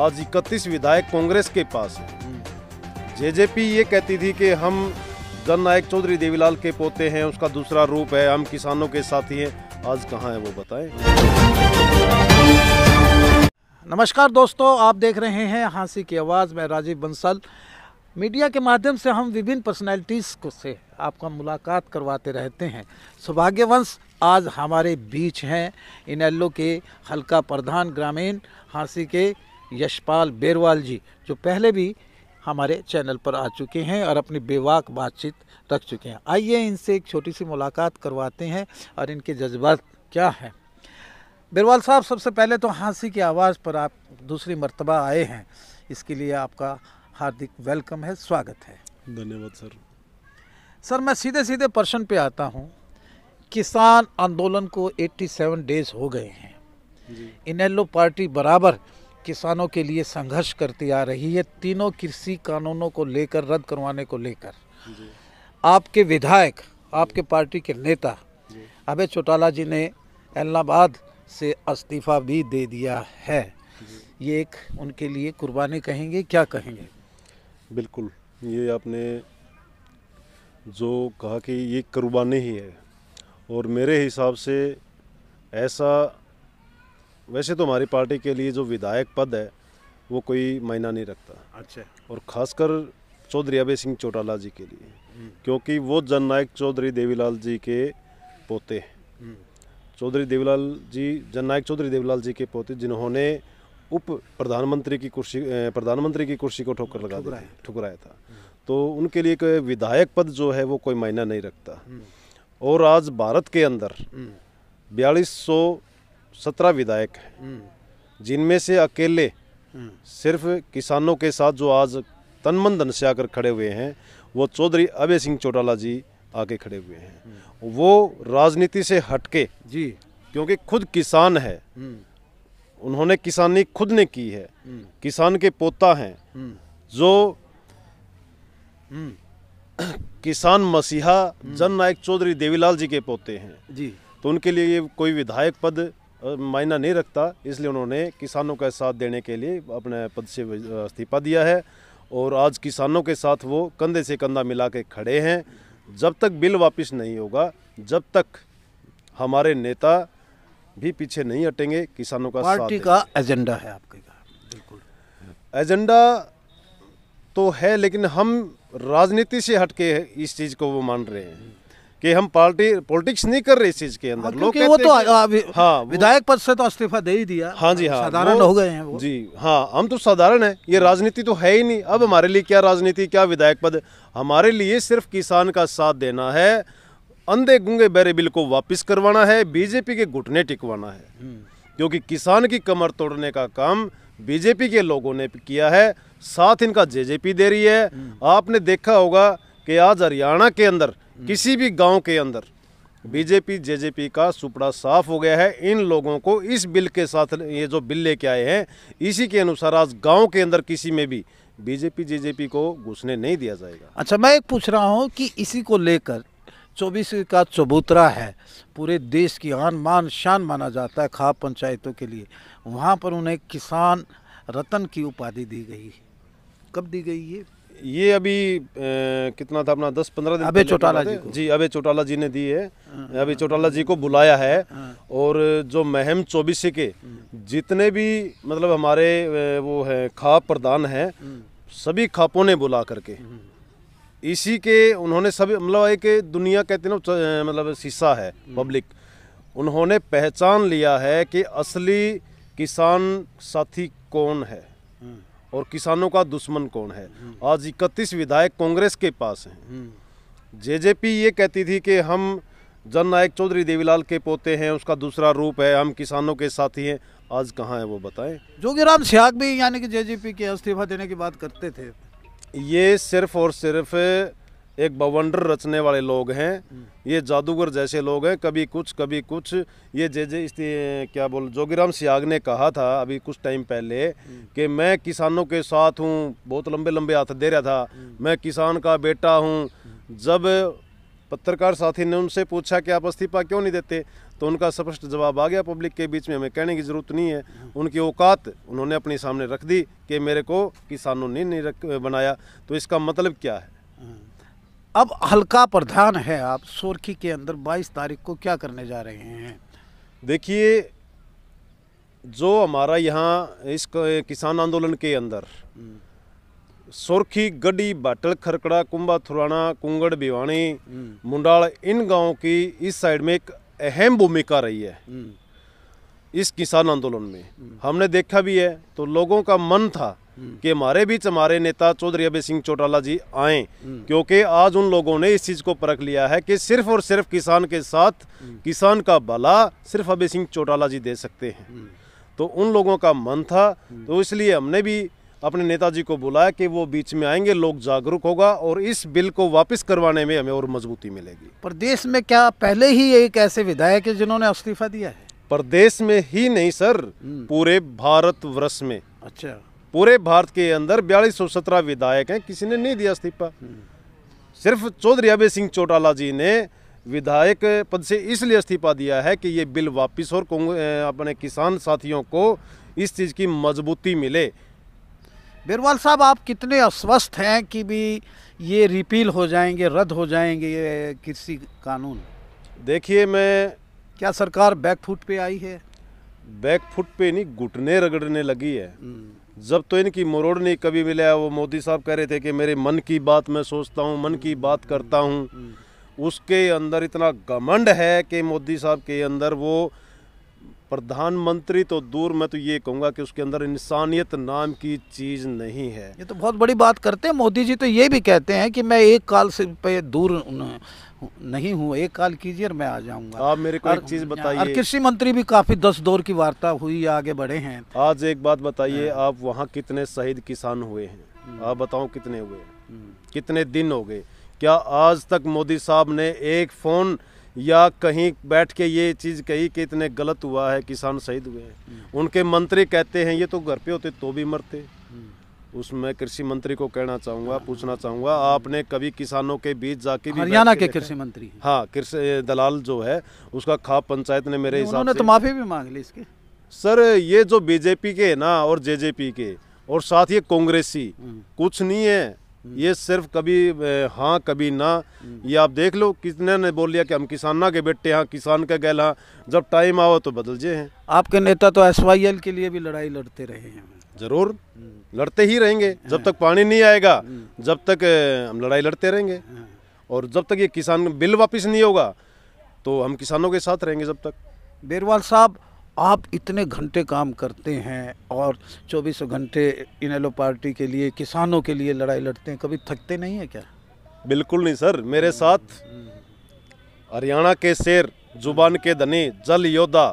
आज इकतीस विधायक कांग्रेस के पास है जेजेपी ये कहती थी कि हम जन नायक चौधरी देवीलाल के पोते हैं उसका दूसरा रूप है हम किसानों के साथी हैं आज कहाँ है वो बताएं नमस्कार दोस्तों आप देख रहे हैं हाँसी की आवाज़ में राजीव बंसल मीडिया के माध्यम से हम विभिन्न पर्सनैलिटीज़ को से आपका मुलाकात करवाते रहते हैं सौभाग्यवंश आज हमारे बीच हैं इनेलो के हल्का प्रधान ग्रामीण हाँसी के यशपाल बेरवाल जी जो पहले भी हमारे चैनल पर आ चुके हैं और अपनी बेवाक बातचीत रख चुके हैं आइए इनसे एक छोटी सी मुलाकात करवाते हैं और इनके जज्बात क्या हैं बेरवाल साहब सबसे पहले तो हाँसी की आवाज़ पर आप दूसरी मरतबा आए हैं इसके लिए आपका हार्दिक वेलकम है स्वागत है धन्यवाद सर सर मैं सीधे सीधे प्रश्न पे आता हूँ किसान आंदोलन को 87 डेज हो गए हैं इनेलो पार्टी बराबर किसानों के लिए संघर्ष करती आ रही है तीनों कृषि कानूनों को लेकर रद्द करवाने को लेकर आपके विधायक आपके पार्टी के नेता अभय चौटाला जी ने इलाहाबाद से इस्तीफा भी दे दिया है ये एक उनके लिए कुर्बानी कहेंगे क्या कहेंगे बिल्कुल ये आपने जो कहा कि ये कुर्बानी ही है और मेरे हिसाब से ऐसा वैसे तो हमारी पार्टी के लिए जो विधायक पद है वो कोई मायना नहीं रखता अच्छा और खासकर चौधरी अभय सिंह चौटाला जी के लिए हम्म। क्योंकि वो जननायक चौधरी देवीलाल जी के पोते हम्म। चौधरी देवीलाल जी जननायक चौधरी देवीलाल जी के पोते जिन्होंने उप प्रधानमंत्री की कुर्सी प्रधानमंत्री की कुर्सी को ठोकर लगा दिया ठुकराया था तो उनके लिए कोई विधायक पद जो है वो कोई मायना नहीं रखता हम्म। और आज भारत के अंदर बयालीस सत्रह विधायक हैं हम्म। जिनमें से अकेले हम्म। सिर्फ किसानों के साथ जो आज तनमन धन से आकर खड़े हुए हैं वो चौधरी अभय सिंह चौटाला जी आके खड़े हुए हैं हम्म। वो राजनीति से हटके जी क्योंकि खुद किसान है उन्होंने किसानी खुद ने की है किसान के पोता हैं जो किसान मसीहा जन नायक चौधरी देवीलाल जी के पोते हैं जी तो उनके लिए कोई विधायक पद मायना नहीं रखता इसलिए उन्होंने किसानों का साथ देने के लिए अपने पद से इस्तीफा दिया है और आज किसानों के साथ वो कंधे से कंधा मिला के खड़े हैं जब तक बिल वापस नहीं होगा जब तक हमारे नेता भी पीछे नहीं हटेंगे किसानों का पार्टी साथ का एजेंडा है आपके का बिल्कुल एजेंडा तो है लेकिन हम राजनीति से हटके इस चीज़ को वो मान रहे हैं कि हम पार्टी पॉलिटिक्स नहीं कर रहे इस चीज के अंदर हाँ, लोग वो तो हाँ विधायक पद से तो इस्तीफा दे ही दिया हाँ जी हाँ साधारण हो गए हैं वो जी हाँ हम तो साधारण है ये राजनीति तो है ही नहीं अब हमारे लिए क्या राजनीति क्या विधायक पद हमारे लिए सिर्फ किसान का साथ देना है अंधे गुंगे बैरे बिल को वापस करवाना है बीजेपी के घुटने टिकवाना है हम्म। क्योंकि किसान की कमर तोड़ने का काम बीजेपी के लोगों ने किया है साथ इनका जेजेपी दे रही है हम्म। आपने देखा होगा कि आज हरियाणा के अंदर किसी भी गांव के अंदर बीजेपी जेजेपी का सुपड़ा साफ हो गया है इन लोगों को इस बिल के साथ ये जो बिल लेके आए हैं इसी के अनुसार आज गांव के अंदर किसी में भी बीजेपी जेजेपी को घुसने नहीं दिया जाएगा अच्छा मैं एक पूछ रहा हूँ कि इसी को लेकर चौबीस का चबूतरा है पूरे देश की आन मान शान माना जाता है खाप पंचायतों के लिए वहाँ पर उन्हें किसान रतन की उपाधि दी गई है कब दी गई ये ये अभी ए, कितना था अपना दस पंद्रह दिन अबे चौटाला जी जी अभय चौटाला जी ने दी है हाँ। अभी चौटाला जी को बुलाया है हाँ। और जो महम चौबीस के जितने भी मतलब हमारे वो है खाप प्रधान हैं हाँ। सभी खापों ने बुला करके इसी के उन्होंने सभी मतलब एक दुनिया कहते ना मतलब शीशा है पब्लिक उन्होंने पहचान लिया है कि असली किसान साथी कौन है और किसानों का दुश्मन कौन है आज इकतीस विधायक कांग्रेस के पास हैं हम्म। जेजेपी ये कहती थी कि हम जन नायक चौधरी देवीलाल के पोते हैं उसका दूसरा रूप है हम किसानों के साथी हैं आज कहाँ है वो बताएं जोगीराम सियाग भी यानी कि जेजेपी के इस्तीफा देने की बात करते थे ये सिर्फ और सिर्फ एक बवंडर रचने वाले लोग हैं हम्म। ये जादूगर जैसे लोग हैं कभी कुछ कभी कुछ ये जे जे इस क्या बोल जोगीराम सियाग ने कहा था अभी कुछ टाइम पहले हम्म। कि मैं किसानों के साथ हूँ बहुत लंबे लंबे हाथ दे रहा था हम्म। मैं किसान का बेटा हूँ जब पत्रकार साथी ने उनसे पूछा कि आप इस्तीफा क्यों नहीं देते तो उनका स्पष्ट जवाब आ गया पब्लिक के बीच में हमें कहने की ज़रूरत नहीं है उनकी औकात उन्होंने अपने सामने रख दी कि मेरे को किसानों ने नहीं रख बनाया तो इसका मतलब क्या है अब हल्का प्रधान है आप सोरखी के अंदर 22 तारीख को क्या करने जा रहे हैं देखिए जो हमारा यहाँ इस किसान आंदोलन के अंदर हम्म। सोरखी गड्डी बाटल खरकड़ा कुंबा थुराना कुंगड़ भिवानी हम्म। मुंडाल इन गांवों की इस साइड में एक अहम भूमिका रही है हम्म। इस किसान आंदोलन में हमने देखा भी है तो लोगों का मन था कि हमारे बीच हमारे नेता चौधरी अभय सिंह चौटाला जी आए क्योंकि आज उन लोगों ने इस चीज़ को परख लिया है कि सिर्फ और सिर्फ किसान के साथ किसान का भला सिर्फ अभय सिंह चौटाला जी दे सकते हैं तो उन लोगों का मन था तो इसलिए हमने भी अपने नेताजी को बुलाया कि वो बीच में आएंगे लोग जागरूक होगा और इस बिल को वापस करवाने में हमें और मजबूती मिलेगी प्रदेश में क्या पहले ही एक ऐसे विधायक है जिन्होंने इस्तीफा दिया है प्रदेश में ही नहीं सर पूरे भारत वर्ष में अच्छा पूरे भारत के अंदर बयालीस सौ सत्रह विधायक हैं किसी ने नहीं दिया इस्तीफा सिर्फ चौधरी अभय सिंह चौटाला जी ने विधायक पद से इसलिए इस्तीफा दिया है कि ये बिल वापस और अपने किसान साथियों को इस चीज़ की मजबूती मिले बेरवाल साहब आप कितने अस्वस्थ हैं कि भी ये रिपील हो जाएंगे रद्द हो जाएंगे ये कृषि कानून देखिए मैं क्या सरकार बैक फुट पे आई है बैक फुट पे नहीं घुटने रगड़ने लगी है हम्म। जब तो इनकी मुरोड़ नहीं कभी मिला वो मोदी साहब कह रहे थे कि मेरे मन की बात मैं सोचता हूँ मन की बात करता हूँ हम्म। उसके अंदर इतना घमंड है कि मोदी साहब के अंदर वो प्रधानमंत्री तो दूर मैं तो ये कहूँगा कि उसके अंदर इंसानियत नाम की चीज़ नहीं है ये तो बहुत बड़ी बात करते हैं मोदी जी तो ये भी कहते हैं कि मैं एक काल से पे दूर नहीं हूँ एक काल कीजिए मैं आ जाऊँगा आप मेरे को एक चीज़ बताइए कृषि मंत्री भी काफ़ी दस दौर की वार्ता हुई आगे बढ़े हैं आज एक बात बताइए हाँ। आप वहाँ कितने शहीद किसान हुए हैं हम्म। आप बताओ कितने हुए हम्म। कितने दिन हो गए क्या आज तक मोदी साहब ने एक फ़ोन या कहीं बैठ के ये चीज़ कही कि इतने गलत हुआ है किसान शहीद हुए हैं हम्म। उनके मंत्री कहते हैं ये तो घर पे होते तो भी मरते हम्म। उसमें कृषि मंत्री को कहना चाहूंगा हाँ। पूछना चाहूंगा आपने कभी किसानों के बीच जाके हरियाणा के, के कृषि मंत्री हाँ कृषि दलाल जो है उसका खाप पंचायत ने मेरे हिसाब से तो माफी भी मांग ली इसके सर ये जो बीजेपी के ना और जेजेपी के और साथ ये कांग्रेसी हम्म। कुछ नहीं है ये सिर्फ कभी हाँ कभी ना ये आप देख लो किसने ने बोल लिया कि हम किसाना के बेटे हाँ किसान के गैल हाँ जब टाइम आओ तो बदल जे हैं आपके नेता तो एस के लिए भी लड़ाई लड़ते रहे हैं जरूर हम्म। लड़ते ही रहेंगे जब हाँ। तक पानी नहीं आएगा हम्म। जब तक हम लड़ाई लड़ते रहेंगे हाँ। और जब तक ये किसान बिल वापस नहीं होगा तो हम किसानों के साथ रहेंगे जब तक बेरवाल साहब आप इतने घंटे काम करते हैं और चौबीसों घंटे इनेलो पार्टी के लिए किसानों के लिए लड़ाई लड़ते हैं कभी थकते नहीं है क्या बिल्कुल नहीं सर मेरे साथ हरियाणा के शेर जुबान के धनी जल योद्धा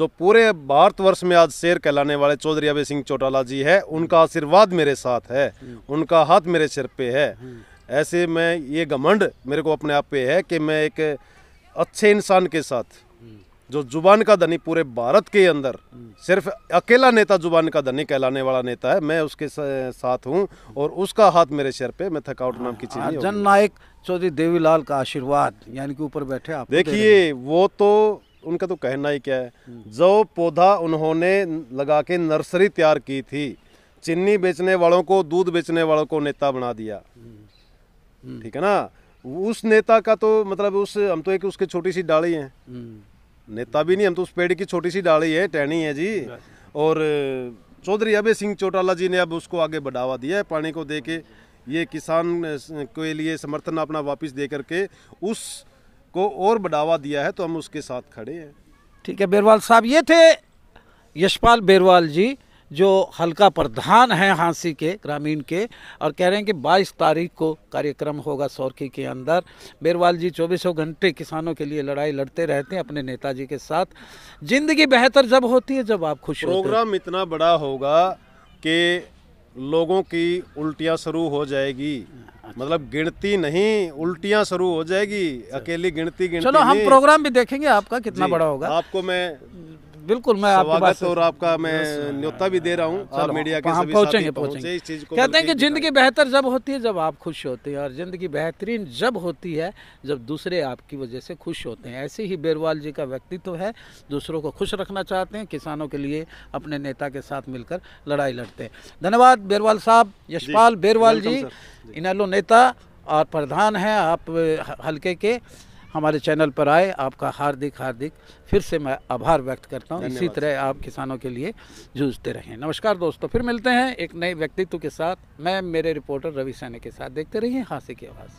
जो पूरे भारतवर्ष में आज शेर कहलाने वाले चौधरी अभय सिंह चौटाला जी है उनका आशीर्वाद मेरे साथ है उनका हाथ मेरे सिर पे है ऐसे में ये घमंड मेरे को अपने आप पे है कि मैं एक अच्छे इंसान के साथ जो जुबान का धनी पूरे भारत के अंदर सिर्फ अकेला नेता जुबान का धनी कहलाने वाला नेता है मैं उसके साथ हूँ और उसका हाथ मेरे सिर पे मैं थकावट नाम की चीज जन नायक चौधरी देवीलाल का आशीर्वाद यानी कि ऊपर बैठे आप देखिए वो तो उनका तो कहना ही क्या है हम्म। जो पौधा उन्होंने लगा के नर्सरी तैयार की थी चिन्नी बेचने वालों को दूध बेचने वालों को नेता बना दिया हम्म। हम्म। ठीक है ना उस नेता का तो मतलब उस हम तो एक उसके छोटी सी डाली है नेता भी नहीं हम तो उस पेड़ की छोटी सी डाली है टहनी है जी अच्छा। और चौधरी अभय सिंह चौटाला जी ने अब उसको आगे बढ़ावा दिया है पानी को दे के ये किसान के लिए समर्थन अपना वापस दे करके उस को और बढ़ावा दिया है तो हम उसके साथ खड़े हैं ठीक है बेरवाल साहब ये थे यशपाल बेरवाल जी जो हल्का प्रधान है हाँसी के ग्रामीण के और कह रहे हैं कि 22 तारीख को कार्यक्रम होगा सौरखी के अंदर बेरवाल जी चौबीसों घंटे किसानों के लिए लड़ाई लड़ते रहते हैं अपने नेताजी के साथ जिंदगी बेहतर जब होती है जब आप खुश प्रोग्राम इतना बड़ा होगा कि लोगों की उल्टियाँ शुरू हो जाएगी मतलब गिनती नहीं उल्टियाँ शुरू हो जाएगी अकेली गिनती गिनती चलो हम प्रोग्राम भी देखेंगे आपका कितना बड़ा होगा आपको मैं बिल्कुल मैं आपके पास और आपका मैं न्योता भी दे रहा हूँ मीडिया के सभी पहुँचेंगे तो पहुँचेंगे इस चीज़ को कहते हैं कि ज़िंदगी बेहतर जब होती है जब आप खुश होते हैं और ज़िंदगी बेहतरीन जब होती है जब दूसरे आपकी वजह से खुश होते हैं ऐसे ही बेरवाल जी का व्यक्तित्व है दूसरों को खुश रखना चाहते हैं किसानों के लिए अपने नेता के साथ मिलकर लड़ाई लड़ते हैं धन्यवाद बेरवाल साहब यशपाल बेरवाल जी इनेलो नेता और प्रधान हैं आप हल्के के हमारे चैनल पर आए आपका हार्दिक हार्दिक फिर से मैं आभार व्यक्त करता हूँ इसी तरह आप किसानों के लिए जूझते रहें नमस्कार दोस्तों फिर मिलते हैं एक नए व्यक्तित्व के साथ मैं मेरे रिपोर्टर रवि सैनी के साथ देखते रहिए हाँसी की आवाज़